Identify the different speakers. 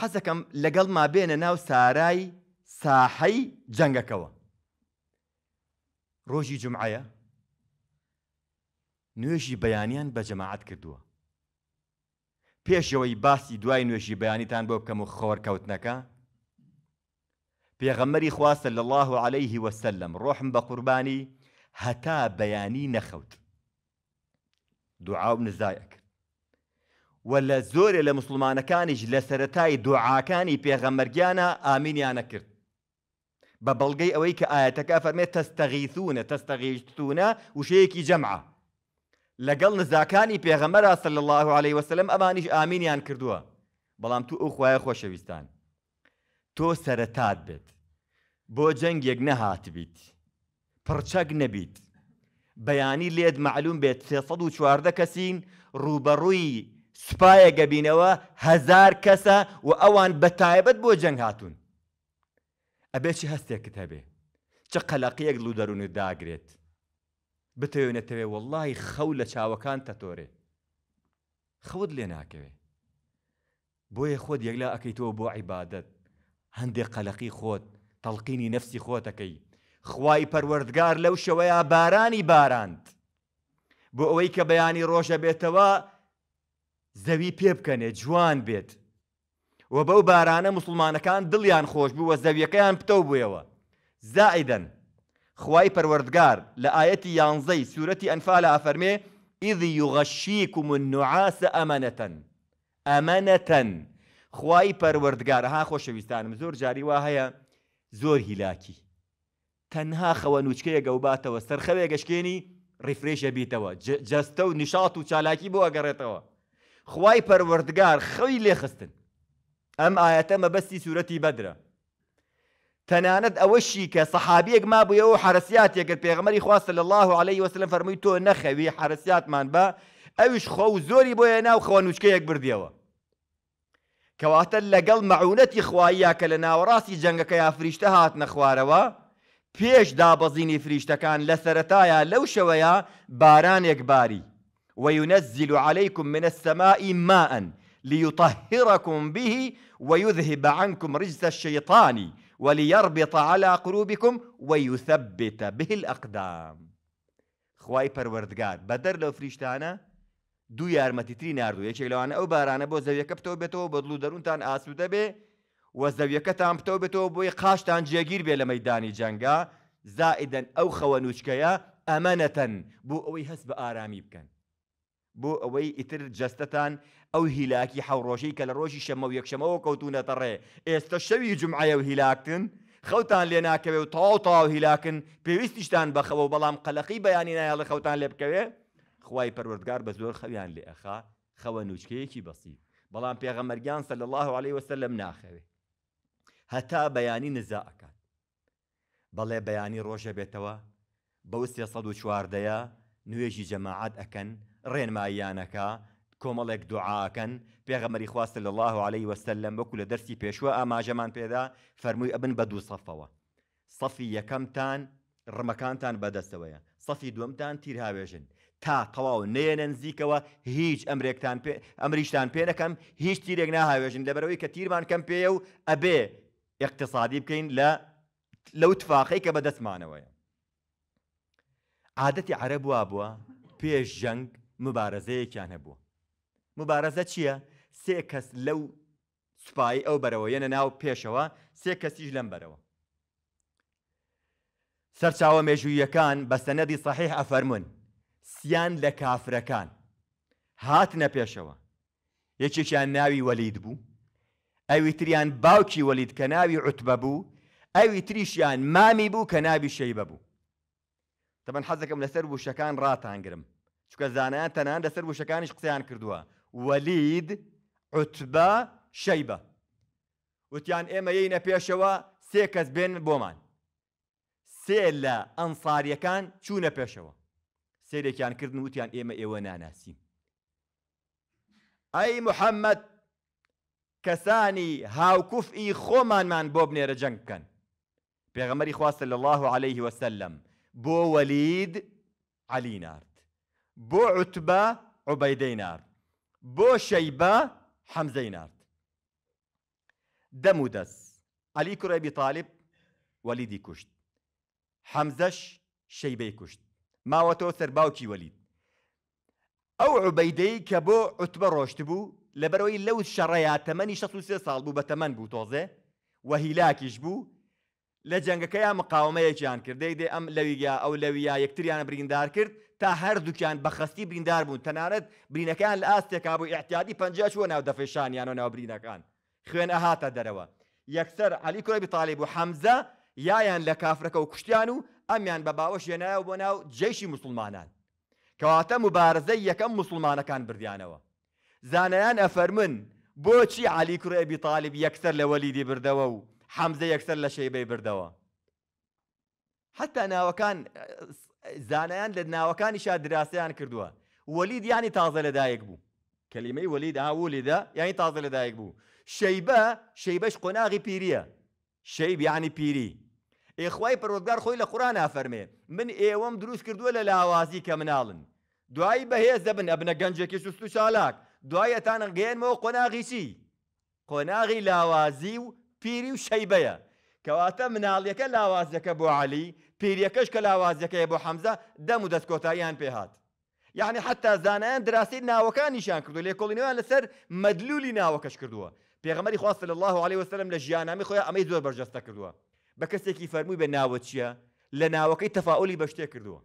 Speaker 1: حەزەکەم لەگەڵ ما بێنە ناو سارای ساحەی جەنگەکەەوە ڕۆژی جمعایە نوێژی بەیانیان بە جەماعات کردووە پێشەوەی باسی دوای نوێژی بەیانیتان بۆ بکەم و خۆرکەوتنەکە پێغەمەری خواستە لە الله و عليهەیهی وەسلم ڕۆحم بە قوربانی هەتا بەیانی نەخەوت دوعاو نزایە کرد و لە زۆرێ لە مسلمانەکانیش لە سەتای دوعاکانی پێغەمەرگیانە ئامینیانە کرد بە بەڵگەی ئەوەی کە ئاەتەکە فەرمێت تەستەغیثونە تەستەغیشتونە وشەیەکی جەمع لەگەڵ نزاکانی پێغەمەرا سل الله عليه وسلم ئەمانیش ئامینیان کردووە بەڵام تو ئەو خوایە خۆشەویستان تۆ سەرەتات بێت بۆ جەنگێک نەهات بیت پڕچەک نەبیت بەیانی لێت معلوم بێت 3 کەسین ڕوبەڕووی سوپایە گەبینەوە هزار کەسە و ئەوان بە تایبەت بۆ جەنگ هاتوون ئەبێ چی هەستێکت هەبێ چه قەلەقیەک لو دەروونت داگرێت بتەوێنێتەوێ وەڵی خەو لە چاوەکان تەتۆرێ خەوت لێ ناکەوێ بۆیە خۆت یەکلا ئەەکەیتەوە بۆ عیبادت هەندێک قەلەقی خۆت تەڵقینی نەفسی خۆتەکەی خوای پەروەردگار لەو شەوەیە بارانی باراند بۆ ئەوەی کە بەیانی ڕۆژە بێتەوە زەوی پێ بکەنێ جوان بێت و بەو بارانە مسلمانەکان دڵیان خۆش بوو وە زەویەکەیان پتە بوویەوە زائدەن خوای پەروەردگار لە ئاەتی یانزەی سوورەتی ئەنفا لە ئافەرمێ ئیدی یوغەشیکم و نوعاسە ئەمەەتەن ئەمەەتەن خوای پەروەردگارەها خۆشەویستانم زۆر جاری وا هەیە زۆر هیلاکی تەنها خەوە نوچکەیە گەوباتەوە سەرخەوێ گەشتێنی ڕیفرێشە بیتەوە جەستە و نیشات و چالاکی بۆ ئەگەڕێتەوە خوای پەروەردگار خەوی لێخستن ئەم ئاەتە مەبەستی سوورەتی بەدرە تەنانەت ئەوەشی کە سەحابیەک ما بوویەوە حرسیاتێکرد پێغمەری خواستە لە الله عليه وسلم فەرمووی تۆ نەخەوی حرسیاتمان بە ئەوش خۆ و زۆری بۆیە ناو خۆنوچکەیەک بردیەوە کەواتە لەگەڵ مەعونەتی خوایە کە لە ناوەڕاستی جەنگەکە یا فریشتە هات نەخوارەوە پێش دابەزینی فریشتەکان لە سەتایە لەو شەوەیە بارانێک باری وينزل عليكم من السماء ماء ليطهركم به ويذهب عنكم رجس الشيطان وليربط على قلوبكم ويثبت به الأقدام خوای پەروەردگار بەدەر لەو فریشتانە دوو یارمەتیتری نردوو یەکێک لەوانە ئەو بارانە بۆ زەویەکە پتەوە بێتەوە بەدلو دەروونتان ئاسوودە بێ وە زەویەکەتان پتەوە بێتەوە بتو بتو بو بێ لە مەدانی جەنگا زائدەن ئەو خەوە نوچکەیە ئەمەەتەن بۆ ئەوەی هەست بە ئارامی بکەن بۆ ئەوەی ئیتر جەستەتان ئەو هیلاکی حەوڕۆژی کە لە ڕۆژی شەمە و یەکشەمەوە کەوتونەتە ڕێ ئێستا شەوی جمعایە و هیلاکتن خەوتان لێ ناکەوێ و تاو تاو هیلاکن پێویستیشتان بەخەوە بەڵام قەلەقی بەیانی نایە لە خەوتان لێ بکەوێ خی پەروەردگار بە زۆر خەویان لێ ئەخا خەوە نوچکەیەکی بەسی بەڵام پێغەمەرگیان سە لە الله عليه وسلم لەم ناخەوێ هەتا بەیانی نزاعکات بەڵێ بەیانی ڕۆژە بێتەوە بەو سێ چواردەیە نوێژی جەماعات ئەەکەن ڕێنمایانەکە کۆمەڵێک دوعاکەن پێغەمەری خواستە لە الله عليه وسلم بەکو لە دەرسی پێشوە ئاماژەمان پێدا فەرمووی ئەبن بە دوو سەفەوە سەفی یەکەمتان ڕمەکانتان بەدەستەوەیە سەفی دووەمتان تیرهاوێژن تا تەواو نێنە نزیکەوە هیچ ئەمرێکتان ئەمریشتان پێ نەکەم هیچ تیرێک ناهاوێژن لەبەرەوەی کە تیرمان کەم پێە و ئەبێ اقتصادی بکەین لە لەو تفاقی کە بەدەستمانەوەیە عادەتی عرب وا بووە پێش ژەنگ مبارەزەیەکیان هەبووە مبارەزە چییە سێ کەس لەو سوپایی ئەو بەرەوە یەنە ناو پێشەوە سێ کەسیش لەم بەرەوە سەرچاوە مێژوویەکان بە سەنەدی سەحیح ئەفەرمون سیان لە کافرەکان هاتنە پێشەوە یەکێکیان ناوی وەلید بوو ئەوی تریان باوکی وەلید کە ناوی عوتبە بوو ئەوی تریشیان مامی بوو کە ناوی شەیبە بوو تەمەەن حەزەکەم لەسەر وشەکان ڕاتانگرم چکە زانایان تەنان لەسەر وشەکانیش قسەیان کردووە وەلید عوتبە شەیبە وتیان ئێمە یینە پێشەوە سێ کەس بێن بۆمان سێ لە ئەنساریەکان چوونە پێشەوە سێرێکیان کردن وتیان ئێمە ئێوە ناناسیین ئەی محەممەد کەسانی هاوکوفئی خۆمانمان بۆ بنێرە جەنگ بکەن پێغەمەری خواستە لە الله عليه وسلم بۆ وەلید علی نارد بۆ عوتبە عوبەیدەی نارد بۆ شەیبە حەمزەی نارد دەم و دەست علی کوڕێبی تاالب وەلیدی کوشت حەمزەش شەیبەی کوشت ماوەتەوە سەر باوکی وەلید ئەو عوبەیدەی کە بۆ عوتبە ڕۆشت بوو لەبەرەوەی لەو شەڕەیە تەمەنی 16 ساڵ بوو بە تەمەەن بوو تۆزێ وەهیلاکیش بوو لە جەنگەکەی مقاومەیەکیان کردی دێ ئەم لەویگە ئەو لەویە یەکتریانە بریندار کرد تا هەردووکیان بە خستی بریندار بوون تەنانەت برینەکان لە ئاستێکا بوو احتیادی پنج چوە ناو دەفێشانیان و ناو برینەکان خوێنە هاتە دەرەوە یەکسەر علی کوڕبی تاالب و حەمزە یایان لە کافرەکە و کوشتیان و ئەمیان بە باوەش ێنایە بۆ ناو جێشی مسلمانان کەواتە مبارزەی یەکەم مسلمانەکان بردیانەوە زانایان ئەفەرمن بۆچی علی کوڕێبی تاالب یەکسەر لە وەلیدی بردەوە و حەمزە یەکسەر لە شێبەی بردەوە حتا ناوەکان زانایان لە ناوەکانی شا دراسەیان کردووە وەلید ینی تازە لەدایک بوو کەلیمەی وەلید ئاولیدا یانی تازە لەدایک بوو شەیبە شەیبەش قۆناغی پیریە شەیب یانی پیری ئێخوای پرۆگار خۆی لە قوران ئافەرمێ من ئێوەم دروست کردووە لە لاوازی کە مناڵن دوایی بەهێز دەبن ئەبنە گەنجێکی سوست و چالاک دوایەتانە گەێنمەوە قۆناغی چی قۆناغی لاوازی و پیری و شەیبەیە کەواتە مناڵیەکە لاوازەکە بۆ عالی پیریەکەش کە لاوازەکەی بۆ حەمزە دەم و دەستکۆتاییان پێهات یعنی حتا زانایان دراسی ناوەکانیشان کردو لێ کۆڵینەوە لەسەر مەدلولی ناوەکەش کردووە پێغمەری خواست لە الله عليه وسلم لە ژیانامی خۆی ئەمەی زۆر بەرجەستە کردووە بە کەسێکی فەرمووی بە ناوە چییە لە ناوەکەی تەفاعلی بەشتێ کردووە.